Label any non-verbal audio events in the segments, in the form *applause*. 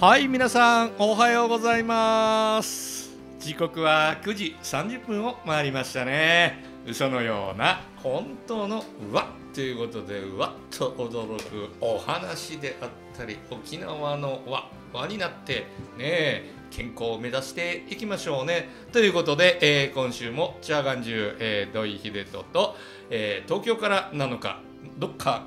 はい皆さんおはようございます時刻は9時30分を回りましたね嘘のような本当のうわということでうわっと驚くお話であったり沖縄のわわになってね健康を目指していきましょうねということで、えー、今週もチャーガンジえー、土井秀人と、えー、東京から7日どっか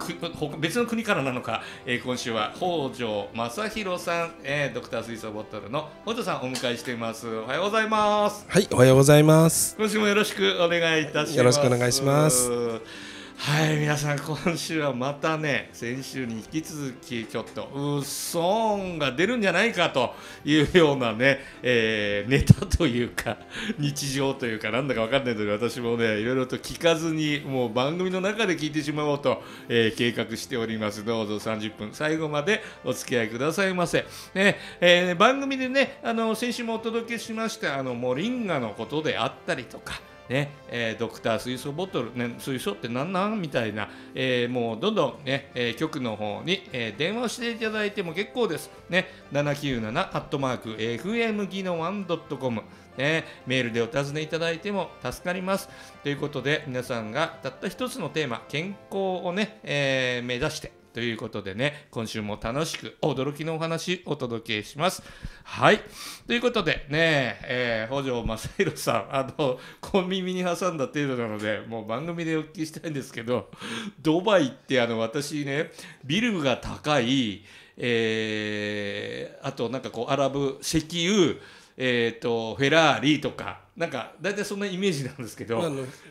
別の国からなのか、えー、今週は北条正宏さん、えー、ドクター水槽ボトルの北条さんお迎えしていますおはようございますはいおはようございます今週もよろしくお願いいたしますよろしくお願いしますはい皆さん今週はまたね先週に引き続きちょっとうっそーんが出るんじゃないかというようなね、*laughs* えー、ネタというか *laughs* 日常というかなんだか分かんないので私もねいろいろと聞かずにもう番組の中で聞いてしまおうと、えー、計画しておりますどうぞ30分最後までお付き合いくださいませ、ねえー、番組でねあの先週もお届けしましたあのモリンガのことであったりとかねえー、ドクター水素ボトル、ね、水素ってなんなんみたいな、えー、もうどんどんね、えー、局の方に、えー、電話していただいても結構です。ね、797アットマーク FM 技能 1.com、ね、メールでお尋ねいただいても助かります。ということで皆さんがたった一つのテーマ健康をね、えー、目指してということでね今週も楽しく驚きのお話お届けします。はいということでねえ、えー、北条正宏さんあの *laughs* 小耳に挟んだ程度なのでもう番組でお聞きしたいんですけど *laughs* ドバイってあの私ねビルが高い、えー、あとなんかこうアラブ石油えーと、フェラーリとかなんか大体そんなイメージなんですけど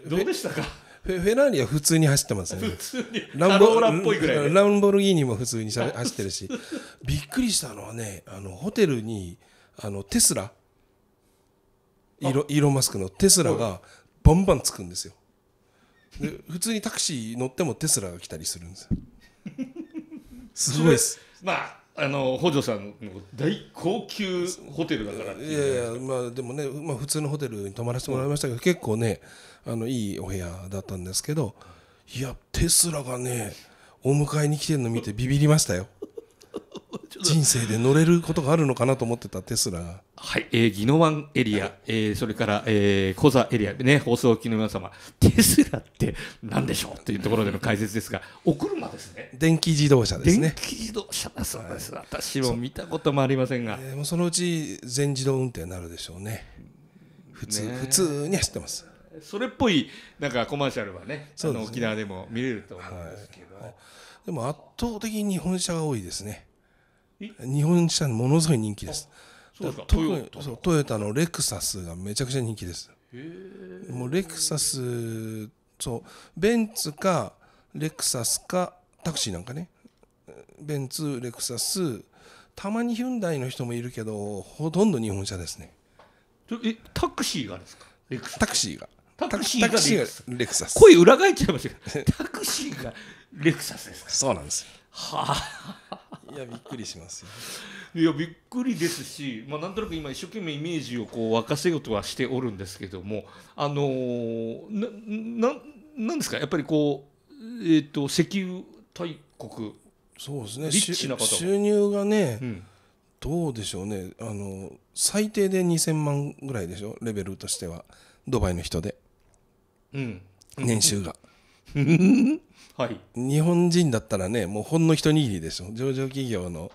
どうでしたかフェフェラーリは普通に走ってますね。普通にランボーラっぽいぐらい、ランボルギーニも普通に走ってるし、びっくりしたのはね、あのホテルにあのテスライーロイーロン・マスクのテスラがバンバンつくんですよで普通にタクシー乗ってもテスラが来たりするんですよすごいです *laughs* まああの北条さんの大高級ホテルだからいやいやまあでもね、まあ、普通のホテルに泊まらせてもらいましたけど、うん、結構ねあのいいお部屋だったんですけどいやテスラがねお迎えに来てるの見てビビりましたよ人生で乗れることがあるのかなと思ってたテスラはい、えー、宜野湾エリア、えー、それから、えー、小座エリアでね放送機の皆様テスラってなんでしょうというところでの解説ですが *laughs* お車ですね電気自動車ですね電気自動車だそうです、はい、私も見たこともありませんが、えー、もうそのうち全自動運転になるでしょうね普通ね普通に走ってますそれっぽいなんかコマーシャルはね、ね、沖縄でも見れると思うんですけど、はい、でも圧倒的に日本車が多いですね日本車ものすごい人気です特にそうトヨタのレクサスがめちゃくちゃ人気ですもうレクサスそうベンツかレクサスかタクシーなんかねベンツレクサスたまにヒュンダイの人もいるけどほとんど日本車ですねえタクシーがですかタクシーがタクシーがレクサス声裏返っちゃいましたけどタクシーがレクサスですかそうなんですはあいやびっくりしますいやびっくりですし、まあ、なんとなく今一生懸命イメージをこう沸かせようとはしておるんですけどもあのー、なななんですかやっぱりこう、えーと、と石油大国そうですねリッチな方収入がね、うん、どうでしょうねあの最低で2000万ぐらいでしょレベルとしてはドバイの人で、うん、年収が。はい、日本人だったらねもうほんの一握りでしょ上場企業の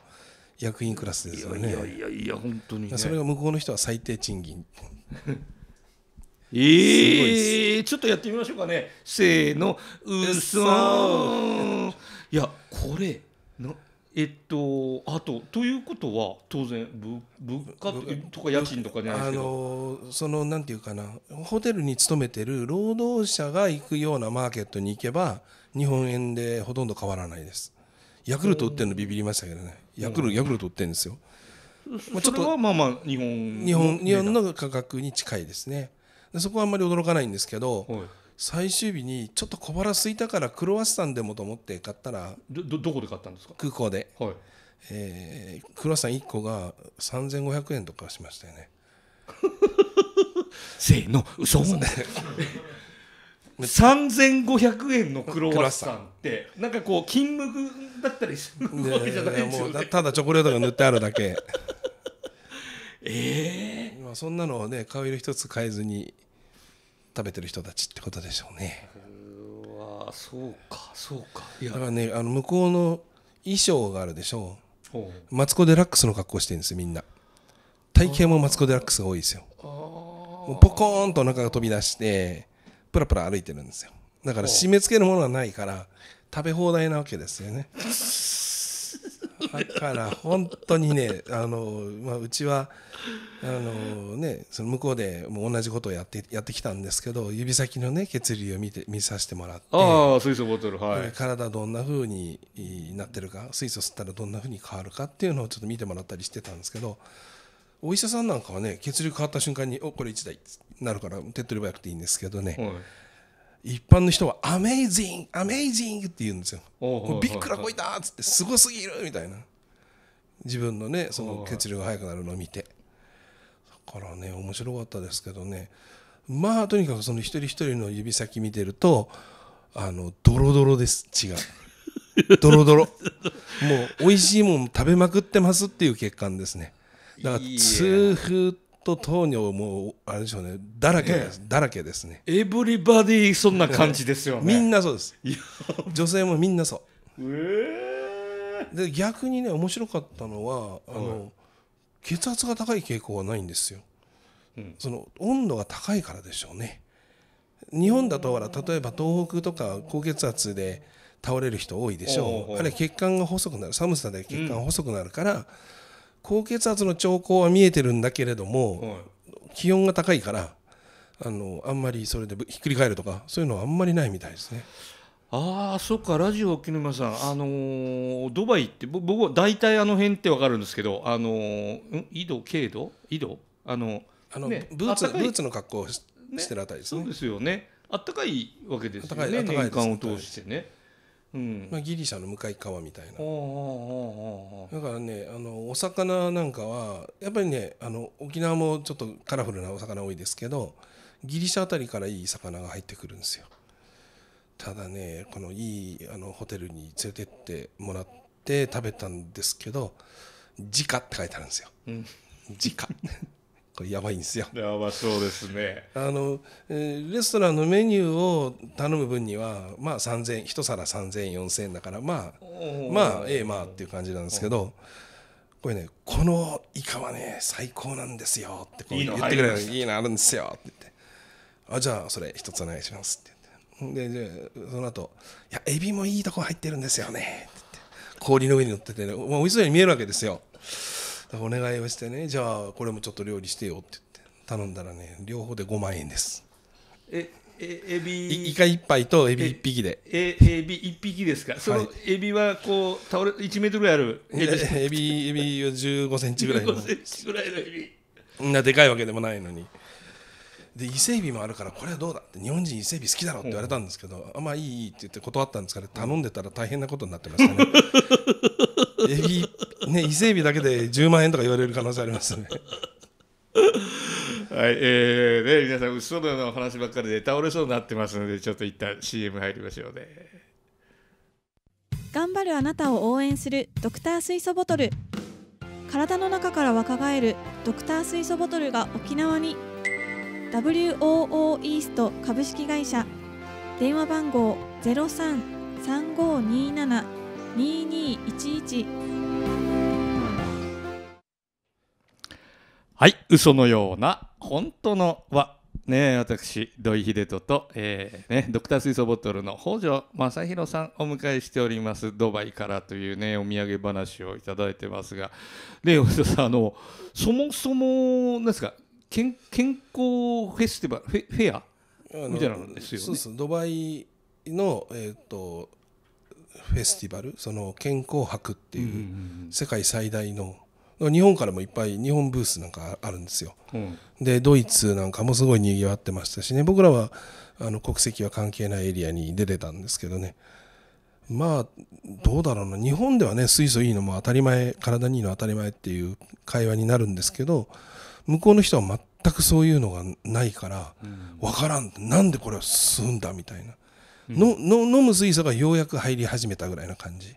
役員クラスですよねいやいやいや本当に、ね、それが向こうの人は最低賃金ええー、ちょっとやってみましょうかねせーのうそいやこれえっと、あとということは当然ぶ物価とか家賃とかじゃないですけどあのそのなんていうかなホテルに勤めてる労働者が行くようなマーケットに行けば日本円でほとんど変わらないですヤクルト売ってるのビビりましたけどねヤクルうん、ヤクルト売ってるんですよ、まあ、ちょっとはまあまあ日本日本日本の価格に近いですねそこはあんまり驚かないんですけど、はい最終日にちょっと小腹空いたからクロワッサンでもと思って買ったらどどこで買ったんですか空港で、はいえー、クロワッサン1個が3500円とかしましたよね *laughs* せーの嘘ね3500 *laughs* 円のクロワッサンってなんかこう金無だったりするわけじゃないですよねただチョコレートが塗ってあるだけえ *laughs* えー、まあそんなのをね顔色一つ変えずに食べてる人たちってことでしょうね。うわそうかそうかいやだからねあの向こうの衣装があるでしょうマツコ・デラックスの格好してるんですよみんな体型もマツコ・デラックスが多いですよもうポコーンとお腹が飛び出してプラプラ歩いてるんですよだから締め付けるものはないから食べ放題なわけですよね *laughs* だから本当にねあの、まあ、うちはあの、ね、その向こうでもう同じことをやってやってきたんですけど指先の、ね、血流を見て見させてもらってあ水素ボトル、はい、体どんなふうになってるか水素吸ったらどんなふうに変わるかっていうのをちょっと見てもらったりしてたんですけどお医者さんなんかはね血流変わった瞬間に「おこれ1台」なるから手っ取り早くていいんですけどね。はい一般の人は「アメイジングアメイジング」って言うんですよ。びっくらこいたっつって「すごすぎる」みたいな自分のねその血流が速くなるのを見てだからね面白かったですけどねまあとにかくその一人一人の指先見てるとあのドロドロです血が。*laughs* ドロドロもう美味しいもん食べまくってますっていう血管ですねだから痛風と糖尿もうあれでしょうねだらけです、えだらけですねエブリバディそんな感じですよね *laughs* みんなそうです女性もみんなそうええー、で逆にね面白かったのはあの、はい、血圧が高い傾向はないんですよ、うん、その温度が高いからでしょうね日本だとほら例えば東北とか高血圧で倒れる人多いでしょうあれ血管が細くなる寒さで血管細くなるから、うん高血圧の兆候は見えてるんだけれども、気温が高いからあのあんまりそれでひっくり返るとかそういうのはあんまりないみたいですね。ああそっかラジオ沖沼さん、あのー、ドバイって僕は大体あの辺って分かるんですけど、あのー、ん緯度経度緯度あのあの、ね、ブーツブーツの格好をしてるあたりですね。そうですよねあったかいわけですよね年間を通してね。うん、まあ、ギリシャの向かい川みたいなだからねあのお魚なんかはやっぱりねあの沖縄もちょっとカラフルなお魚多いですけどギリシャあたりからいい魚が入ってくるんですよただねこのいいあのホテルに連れてってもらって食べたんですけど「直」って書いてあるんですよ。うん、直これやばいんですよ。やばそうですね。あの、えー、レストランのメニューを頼む分にはまあ三千一皿三千四千だからまあまあええまあっていう感じなんですけど。これねこのイカはね最高なんですよってこう言ってくれるいいのあるんですよって言ってあじゃあそれ一つお願いしますって言ってででその後いやエビもいいとこ入ってるんですよねって言って氷の上に乗ってて、ね、もう美味しそうに見えるわけですよお願いをしてねじゃあこれもちょっと料理してよって頼んだらね両方で5万円ですええエビイカ1杯とエビ1匹でえエビ1匹ですかそのエビはこう倒れ1メートルぐらいあるエビ *laughs* エビを15センチぐらいの15センチぐらいのエビんなでかいわけでもないのにで伊勢エビもあるからこれはどうだって日本人伊勢エビ好きだろって言われたんですけど、あまあいいいいって言って断ったんですから、頼んでたら大変なことになってましたねエビ、ね、伊勢エビだけで10万円とか言われる可能性ありますね。はい、えー、ね、皆さん、うっそのような話ばっかりで倒れそうになってますので、ちょっと一旦 CM 入りましょうね。頑張るあなたを応援するドクター水素ボトル。体の中から若返るドクター水素ボトルが沖縄に WOO イースト株式会社電話番号033527はい、嘘のような本当のはね私土井秀人と、えー、ねドクター水素ボトルの北条正弘さんお迎えしております。ドバイからというねお土産話をいただいてますが、でさんあのそもそもですか健健康フェスティバルフェフェアみたいなのですよね。そうそうドバイのえっ、ー、とフェスティバルその健康博っていう世界最大の日本からもいっぱい日本ブースなんかあるんですよ、うん、でドイツなんかもすごいにぎわってましたしね僕らはあの国籍は関係ないエリアに出てたんですけどねまあどうだろうな日本ではね水素いいのも当たり前体にいいの当たり前っていう会話になるんですけど向こうの人は全くそういうのがないから分からんなんでこれを進んだみたいな。のの飲む水素がようやく入り始めたぐらいな感じ。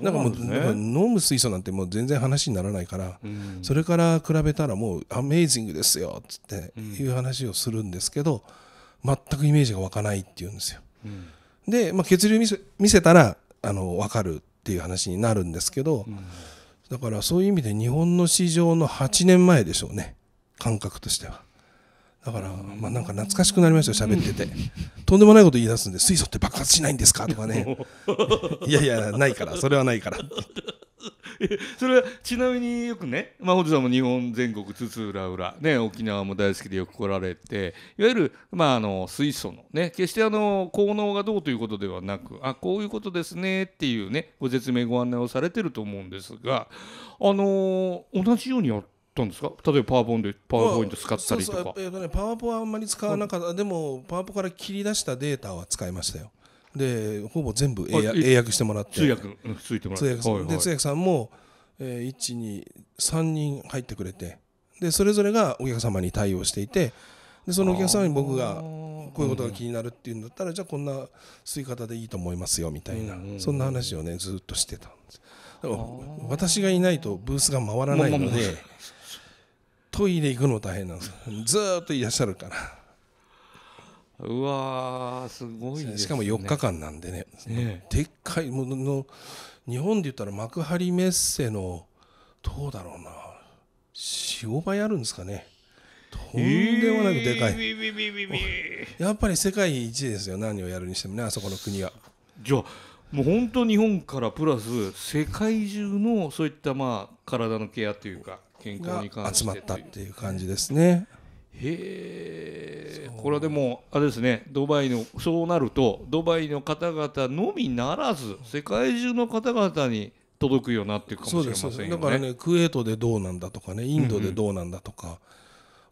なんかもう、飲む水素なんてもう全然話にならないから、それから比べたらもうアメイジングですよっつっていう話をするんですけど、全くイメージが湧かないっていうんですよ。で、まあ、血流見せ見せたらあの分かるっていう話になるんですけど、だからそういう意味で日本の市場の8年前でしょうね感覚としては。だから、まあ、なんか懐かしくなりましたよ、喋ってて。とんでもないこと言い出すんで、水素って爆発しないんですかとかね。*laughs* いやいや、ないから、それはないから。それはちなみによくね、まあ、本さんも日本全国津々浦々、ね、沖縄も大好きでよく来られていわゆる、まあ、あの水素のね決してあの効能がどうということではなくあこういうことですねっていうねご説明ご案内をされてると思うんですが、あのー、同じようにやってったんですか例えばパワーポンパワーポイント使ったりとか、ーね、パワーポはあんまり使わなかった、でもパワーポから切り出したデータは使いましたよでほぼ全部英英訳してもらって通訳ついてもらって通訳,、で通訳さんも、えー、123人入ってくれてでそれぞれがお客様に対応していてでそのお客様に僕がこういうことが気になるっていうんだったら、じゃあこんな吸い方でいいと思いますよみたいな、そんな話をねずっとしてたんですでも私がいないとブースが回らないのでトイレ行くの大変なんですずっといらっしゃるからうわすごい、ね、しかも4日間なんでね、ね、でっかいものの日本で言ったら幕張メッセのどうだろうな45倍あるんですかねとんでもなくでかい、えー、やっぱり世界一ですよ何をやるにしてもねあそこの国はじゃあもう本当日本からプラス世界中のそういったまあ体のケアというか健康に関して集まったっていう感じですね。へえこれでもあれですねドバイのそうなるとドバイの方々のみならず世界中の方々に届くようになっていくかもしれませんよねだからねクウェートでどうなんだとかねインドでどうなんだとか、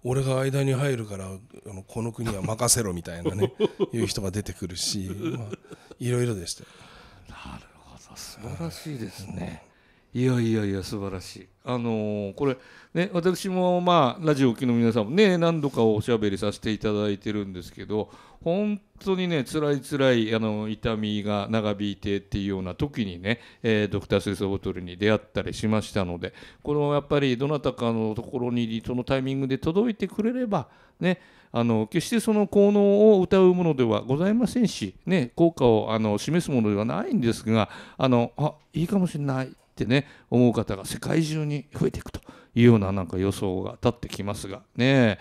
うんうん、俺が間に入るからあのこの国は任せろみたいなね *laughs* いう人が出てくるし、いろいろでしたなるほど素晴らしいですね、いやいやいや素晴らしい。あのー、これね私もまあラジオ機の皆さんもね何度かおしゃべりさせていただいてるんですけど本当にね辛い辛いあの痛みが長引いてっていうような時にね、えー、ドクター水素ボトルに出会ったりしましたのでこれやっぱりどなたかのところにそのタイミングで届いてくれればねあの決してその効能を歌うものではございませんし、ね、効果をあの示すものではないんですがあのあいいかもしれないってね思う方が世界中に増えていくというようななんか予想が立ってきますがね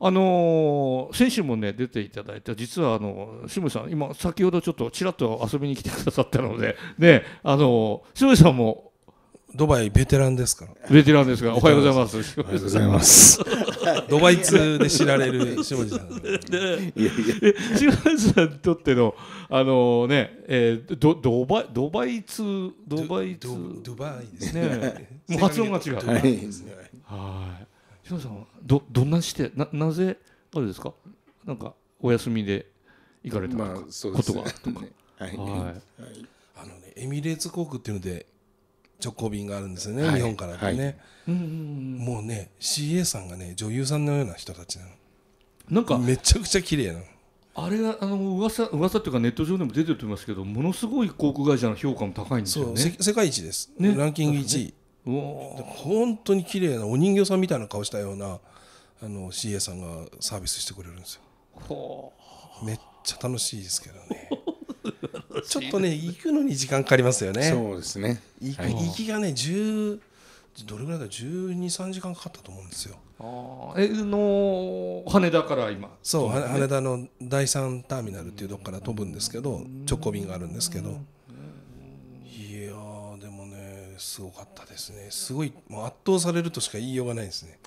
あのー、先週もね出ていただいた実はあの志村さん今先ほどちょっとちらっと遊びに来てくださったのでねあのー、志村さんもドバイベテランですから。ベテランですが、おはようございます。おはようございます。*laughs* ドバイ通で知られる下地さん。いやいや、下地さんにとっての、あのね、えー、ド、ドバイ、ドバイ通、ドバイ通。ドバイですね。*laughs* もう発音が違う。はい。はい。下地さんは、ど、どんなして、な、なぜ、あれですか。なんか、お休みで、行かれたことが、とか。*laughs* はい。はい。あのね、エミレーツ航空っていうので。直行便があるんですよね、はい、日本からね、はい、もうね CA さんがね女優さんのような人たちなのなんかめちゃくちゃ綺麗なのあれあの噂噂っていうかネット上でも出てると思いますけどものすごい航空会社の評価も高いんですよね世界一です、ね、ランキング1位、ね、本当に綺麗なお人形さんみたいな顔したようなあの CA さんがサービスしてくれるんですよめっちゃ楽しいですけどね *laughs* *laughs* ちょっとね行くのに時間かかりますよねそうですね行く、行きがね10どれぐらいだ1 2 3時間かかったと思うんですよあえの羽田から今そう、羽田の第3ターミナルっていうとこから飛ぶんですけど直行便があるんですけどいやでもねすごかったですねすごいもう圧倒されるとしか言いようがないですね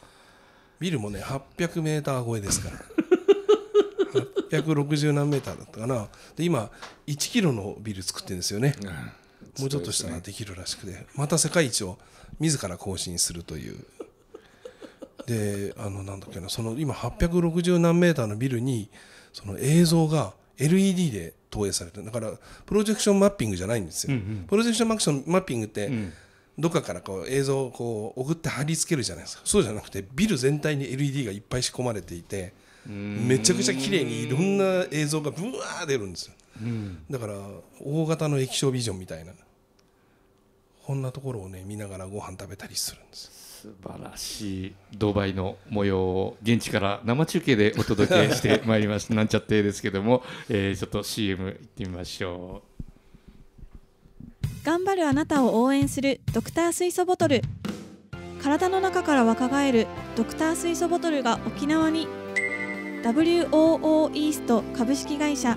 ビルもね800メーター超えですから860何メーターだったかなで今1キロのビル作ってるんですよね、もうちょっとしたらできるらしくて、また世界一を自ら更新するというであのなんだっけなその今860何メーターのビルにその映像が LED で投影されてだからプロジェクションマッピングじゃないんですよ、うんうん、プロジェクションマッションマッピングって、どっかからこう映像をこう送って貼り付けるじゃないですかそうじゃなくてビル全体に LED がいっぱい仕込まれていてめちゃくちゃ綺麗にいろんな映像がぶわー出るんですよ、うん、だから大型の液晶ビジョンみたいなこんなところをね見ながらご飯食べたりするんです素晴らしいドバイの模様を現地から生中継でお届けしてまいりましたなんちゃってですけども、*laughs* えー、ちょっと CM 行ってみましょう頑張るあなたを応援するドクター水素ボトル体の中から若返るドクター水素ボトルが沖縄に WOO イースト株式会社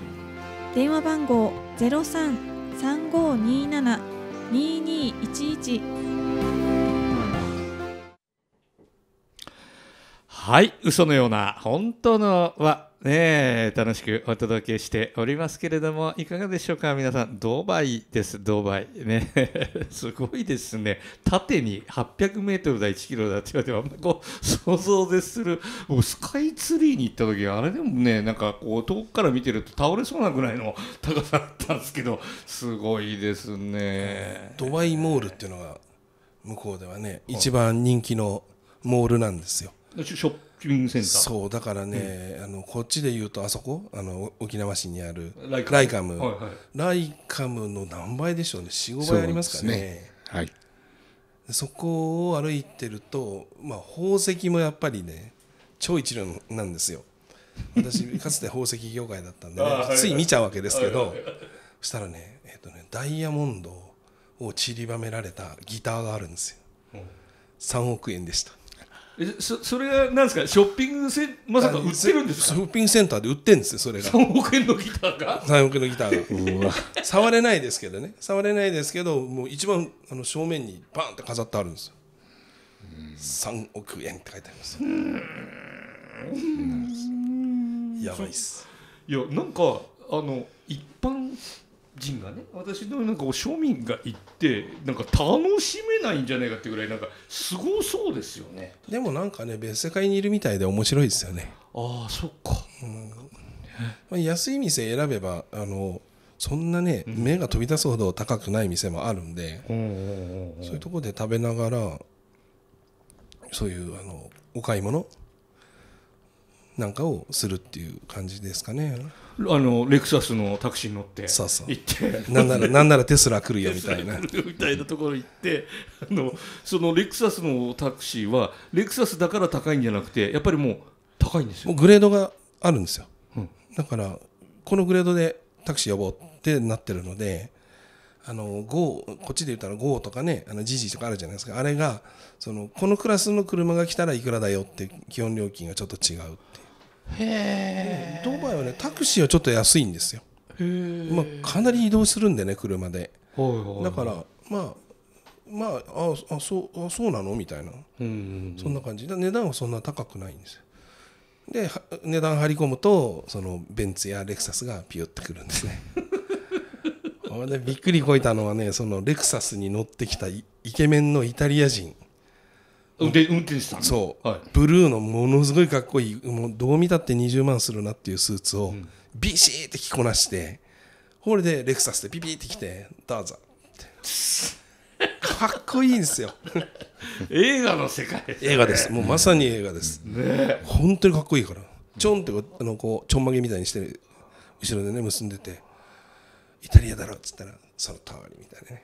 電話番号0335272211はい嘘のような本当のはね楽しくお届けしておりますけれどもいかがでしょうか皆さんドバイですドバイね *laughs* すごいですね縦に 800m だ1キロだって言われてあん想像でするスカイツリーに行った時あれでもねなんかこう遠くから見てると倒れそうなぐらいの高さだったんですけどすごいですねドバイモールっていうのが向こうではね一番人気のモールなんですよショッピングセンターそうだからね、うん、あのこっちで言うとあそこあの沖縄市にあるライカム、はいはい、ライカムの何倍でしょうね45倍ありますかね、ね、はいそこを歩いてると、まあ、宝石もやっぱりね超一流なんですよ私 *laughs* かつて宝石業界だったんで、ね、つい見ちゃうわけですけど、はいはい、そしたらね,、えー、とねダイヤモンドを散りばめられたギターがあるんですよ、うん、3億円でしたえそそれがなんですかショッピングセンまさか売ってるんですショッピングセンターで売ってるんですよそれが3億円のギターが3億円のギターが触れないですけどね触れないですけどもう一番あの正面にバンって飾ってあるんですよ3億円って書いてありますやばいっすいやなんかあの一般人がね私のなんか庶民が行ってなんか楽しめないんじゃないかってぐらいなんかすごそうですよねでもなんかね別世界にいるみたいで面白いですよねああそっか、うんまあ、安い店選べばあのそんなね、うん、目が飛び出すほど高くない店もあるんで、うん、そういうとこで食べながらそういうあのお買い物なんかをするっていう感じですかね。あのレクサスのタクシーに乗って行ってなんならなんならテスラ来るよみたいなみたいなところ行ってあのそのレクサスのタクシーはレクサスだから高いんじゃなくてやっぱりもう高いんですよもうグレードがあるんですよ、うん、だからこのグレードでタクシー呼ぼうってなってるのであの GO こっちで言ったら GO とかねあの GG とかあるじゃないですかあれがそのこのクラスの車が来たらいくらだよって基本料金がちょっと違うってへえドバイはねタクシーはちょっと安いんですよまあ、かなり移動するんでね車で、はいはい、だからまあまあああそうあそうなのみたいな、うんうんうん、そんな感じ値段はそんな高くないんですよで値段張り込むとそのベンツやレクサスがピュってくるんですね *laughs* びっくりこいたのはねそのレクサスに乗ってきたイケメンのイタリア人運転運転手さんそう、はい、ブルーのものすごいかっこいいもうどう見たって20万するなっていうスーツをビシーって着こなして、うこれでレクサスでピピってきてどうぞかっこいいんですよ映画の世界、ね、映画ですもうまさに映画です、ね、本当にかっこいいからちょんってあのこうちょんまげみたいにして後ろでね結んでてイタリアだろっつったらその通りみたいなね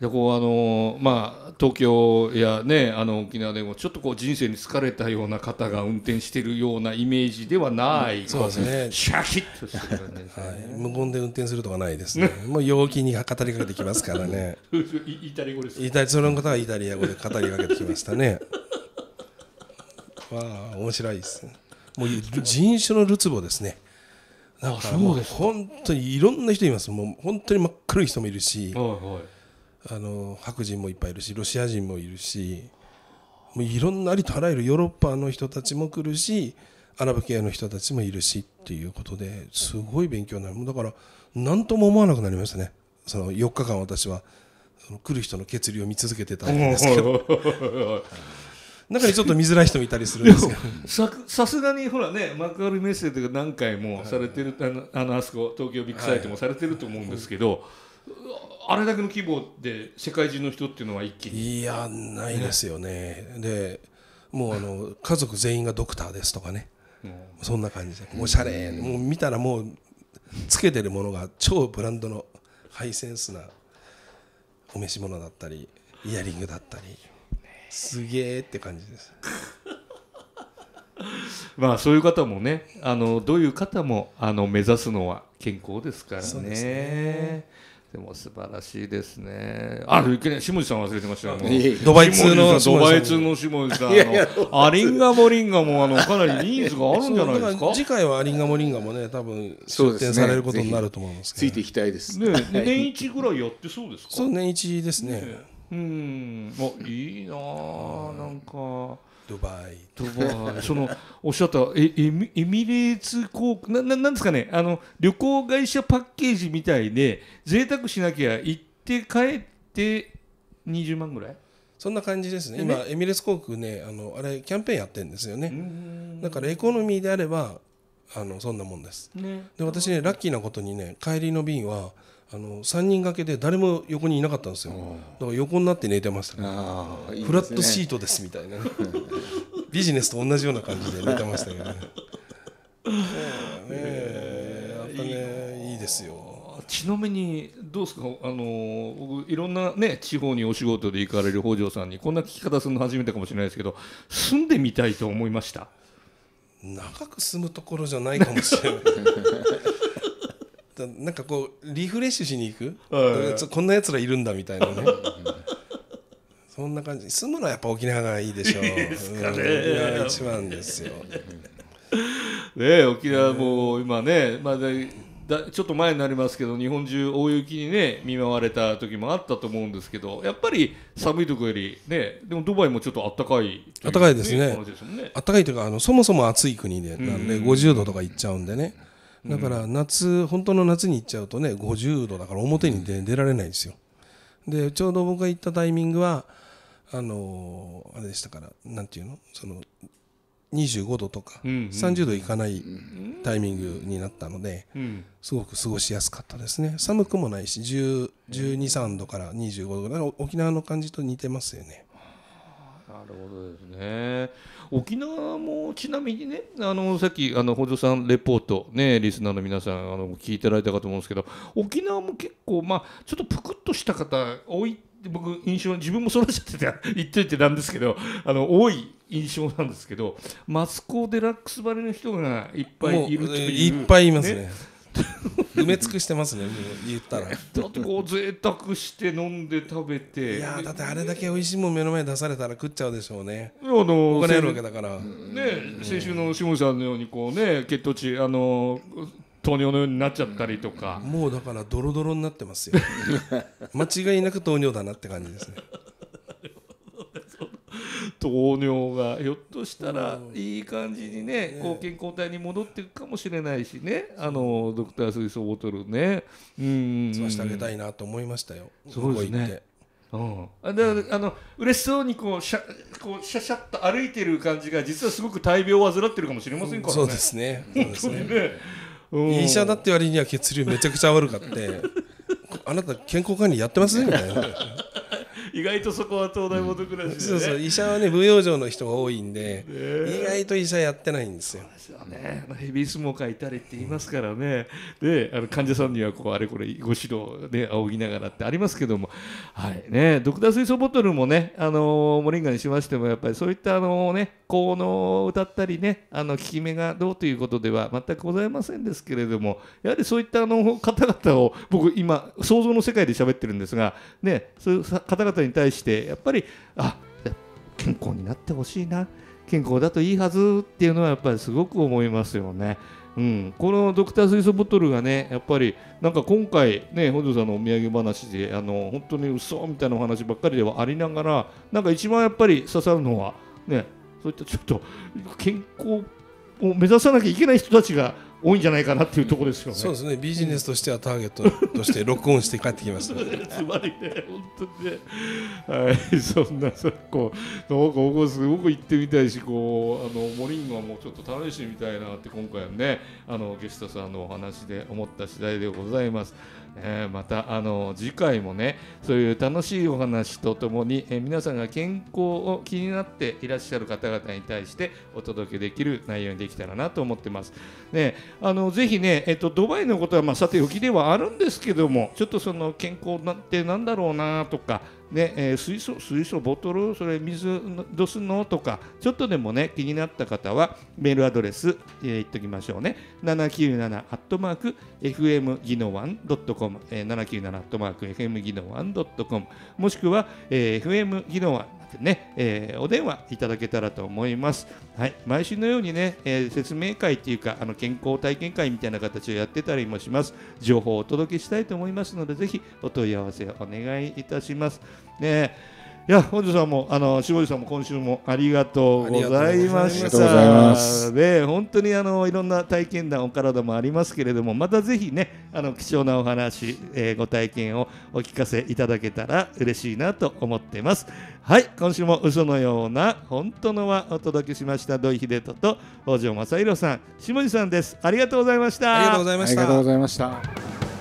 でこうあのまあ、東京や、ね、あの沖縄でもちょっとこう人生に疲れたような方が運転しているようなイメージではない、うん、そうですねシャキッとしてる感じですね、はい、無言で運転するとかないですね *laughs* もう陽気に語りかけてきますからねイタリア語ですイタリその方はイタリア語で語りかけてきましたねわあ面白いですもう人種のるつぼですねだからもう本当にいろんな人いますもう本当に真っ黒い人もいるし、はいはいあの白人もいっぱいいるしロシア人もいるしもういろんなありとあらゆるヨーロッパの人たちも来るしアラブ系の人たちもいるしっていうことですごい勉強になるだから何とも思わなくなりましたねその4日間私は来る人の血流を見続けてたんですけど *laughs* 中にちょっと見づらい人もいたりするんですけど *laughs* さすがにほらね幕張メッセーとか何回もされてる、はい、あのあそこ東京ビッグサイトもされてると思うんですけど。はいあれだけの規模で世界中の人っていうのは一気にいやないですよね、ね、でもうあの家族全員がドクターですとかね、うん、そんな感じでおしゃれ、うん、もう見たらもうつけてるものが超ブランドのハイセンスなお召し物だったりイヤリングだったりすげえって感じです *laughs* まあそういう方もねあのどういう方もあの目指すのは健康ですからね。でも素晴らしいですね。あ、いけない、下地さん忘れてましたよ。ドバイ通のドバイ通の下地さん。いやアリンガモリンガもあのかなりニーズがあるんじゃないですか。次回はアリンガモリンガもね、多分出展されることになると思います、ついていきたいです。ね、年一ぐらいやってそうですか。そう年一ですね。うんあいいななんかドバイドバイそのおっしゃったエミエミレーツ航空なななんですかねあの旅行会社パッケージみたいで贅沢しなきゃ行って帰って20万ぐらいそんな感じですね今エミレーツ航空ねあのあれキャンペーンやってるんですよねだからエコノミーであればあのそんなもんです、ね、で私ねラッキーなことにね帰りの便はあの3人掛けで誰も横にいなかったんですよだから横になって寝てました、いいね、フラットシートですみたいな、ビジネスと同じような感じで寝てましたけどね *laughs* ええねいいですよちなみにどうですかあの僕いろんなね地方にお仕事で行かれる北条さんにこんな聞き方するの初めてかもしれないですけど住んでみたいと思いました長く住むところじゃないかもしれない *laughs* なんかこうリフレッシュしに行く、はい、こんなやつらいるんだみたいなねそんな感じ住むのはやっぱ沖縄がいいでしょういいですかね、うん、一番ですよね沖縄も今ね、まあだちょっと前になりますけど日本中大雪にね見舞われた時もあったと思うんですけどやっぱり寒いとこよりねでもドバイもちょっとあったかいい、ね、あったかいですねあかいというかあのそもそも暑い国でなんで、50度とかいっちゃうんでね、だから夏、本当の夏に行っちゃうとね50度だから表に出,、出られないんですよでちょうど僕が行ったタイミングはあのあれでしたからなんていうのその25度とか30度いかないタイミングになったのですごく過ごしやすかったですね寒くもないし1 2 3度から25度だから沖縄の感じと似てますよねるほどですね。沖縄もちなみにね、あのさっきあの北助さんレポートねリスナーの皆さんあの聞いてられたかと思うんですけど、沖縄も結構まあちょっとぷくっとした方多い。僕印象自分もそらっちゃってて *laughs* 言っといてなんですけどあの多い印象なんですけどマスコ・デラックスばりの人がいっぱいいるいっぱいいますね埋め尽くしてますねもう *laughs* 言ったらだってこう贅沢して飲んで食べていやだってあれだけ美味しいもん目の前に出されたら食っちゃうでしょうねあのお金あるわけだからね、先週の下さんのようにこうね血糖値あの糖尿のようになっちゃったりとか、もうだからドロドロになってますよ間違いなく糖尿だなって感じですね糖尿がひょっとしたらいい感じにね、こう健康体に戻っていくかもしれないしねあのドクター水素ボトルねうん吸わしてあげたいなと思いましたよそうですねうん、あだからあの嬉しそうにこうしゃこうしゃしゃっと歩いてる感じが実はすごく大病を患ってるかもしれませんからね。そうですね。そうですね。ね医者だって割には血流めちゃくちゃ悪かって、*laughs* あなた健康管理やってますみたいな。意外とそこは東大元暮らしで、ね、そうそう医者はね舞踊場の人が多いんで、意外と医者やってないんですよですよね、ヘビースモーカーいたりって言いますからね、であの患者さんにはこうあれこれご指導で仰ぎながらってありますけども、はいね、ドクター水素ボトルもね、あのモリンガにしましても、やっぱりそういったあの、ね、効能を歌ったりね、あの効き目がどうということでは全くございませんですけれども、やはりそういったあの方々を、僕、今、想像の世界で喋ってるんですが、ね、そういう方々に対して、やっぱり、あ健康になってほしいな。健康だといいはずっていうのはやっぱりすごく思いますよね。うん、このドクター水素ボトルがね、やっぱりなんか今回、ね、本庄さんのお土産話で、あの本当に嘘みたいなお話ばっかりではありながら、なんか一番やっぱり刺さるのは、ね、そういったちょっと健康を目指さなきゃいけない人たちが多いんじゃないかなっていうところですよね。そうですね。ビジネスとしてはターゲットとして録音して帰ってきます。*laughs* つまりね、本当にね、はい、そんなさこうなんか僕すごく行ってみたいし、こうあのモリンはもうちょっと楽してみたいなって今回はね、あのゲストさんのお話で思った次第でございます。えー、またあの次回もねそういう楽しいお話とともに、えー、皆さんが健康を気になっていらっしゃる方々に対してお届けできる内容にできたらなと思ってます。ね、あのぜひね、えっと、ドバイのことは、まあ、さておきではあるんですけどもちょっとその健康なんてなんだろうなとかね、えー、水素水素ボトルそれ水どうすんのとかちょっとでもね気になった方はメールアドレス、えー、言っときましょうね七九七アットマーク FM 技能ワンドットコム七九七アットマーク FM 技能ワンドットコムもしくは、えー、FM 技能ワンね、えー、お電話いただけたらと思います。はい、毎週のようにね、えー、説明会っていうか、あの健康体験会みたいな形をやってたりもします。情報をお届けしたいと思いますので、ぜひお問い合わせをお願いいたします。ねいや本庄さんもあの下地さんも今週もありがとうございましたで本当にあのいろんな体験談お体もありますけれどもまたぜひねあの貴重なお話、えー、ご体験をお聞かせいただけたら嬉しいなと思ってますはい今週も嘘のような本当のはお届けしました土井秀人と北条政宏さん下地さんですありがとうございましたありがとうございましたありがとうございました